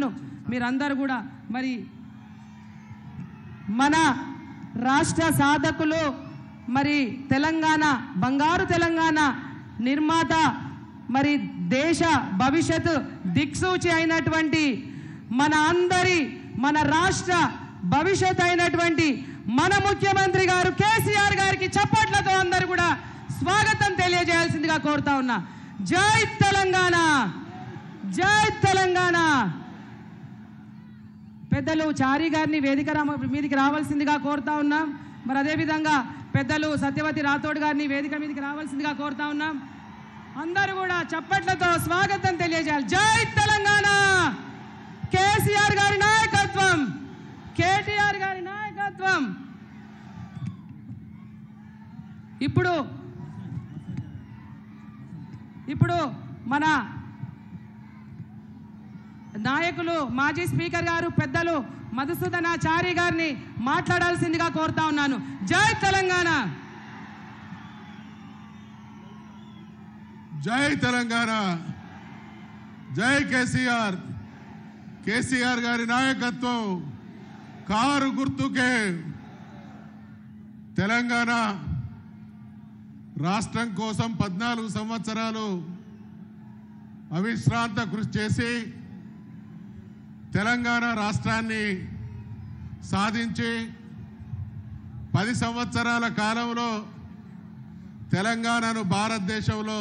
చేశాను మీరందరూ కూడా మరి మన రాష్ట్ర సాధకులు మరి తెలంగాణ బంగారు తెలంగాణ నిర్మాత మరి దేశ భవిష్యత్ దిక్సూచి అయినటువంటి మన అందరి మన రాష్ట్ర భవిష్యత్ అయినటువంటి మన ముఖ్యమంత్రి గారు కేసీఆర్ గారికి చప్పట్లతో అందరు కూడా స్వాగతం తెలియజేయాల్సిందిగా కోరుతా ఉన్నా జై తెలంగాణ జై తెలంగాణ పెద్దలు చారి గారిని వేదిక మీదికి రావాల్సిందిగా కోరుతా ఉన్నాం మరి అదేవిధంగా పెద్దలు సత్యవతి రాథోడ్ గారిని వేదిక మీదకి రావాల్సిందిగా కోరుతా ఉన్నాం అందరూ కూడా చప్పట్లతో స్వాగతం తెలియజేయాలి జై తెలంగాణ కేసీఆర్ గారి నాయకత్వం కేటీఆర్ గారి నాయకత్వం ఇప్పుడు ఇప్పుడు మన నాయకులు మాజీ స్పీకర్ గారు పెద్దలు మధుసూదనాచారి గారిని మాట్లాడాల్సిందిగా కోరుతా ఉన్నాను జై తెలంగాణ జై తెలంగాణ జై కేసీఆర్ కేసీఆర్ గారి నాయకత్వం కారు గుర్తుకే తెలంగాణ రాష్ట్రం కోసం పద్నాలుగు సంవత్సరాలు అవిశ్రాంత కృషి చేసి తెలంగాణ రాష్ట్రాన్ని సాధించి పది సంవత్సరాల కాలంలో తెలంగాణను భారతదేశంలో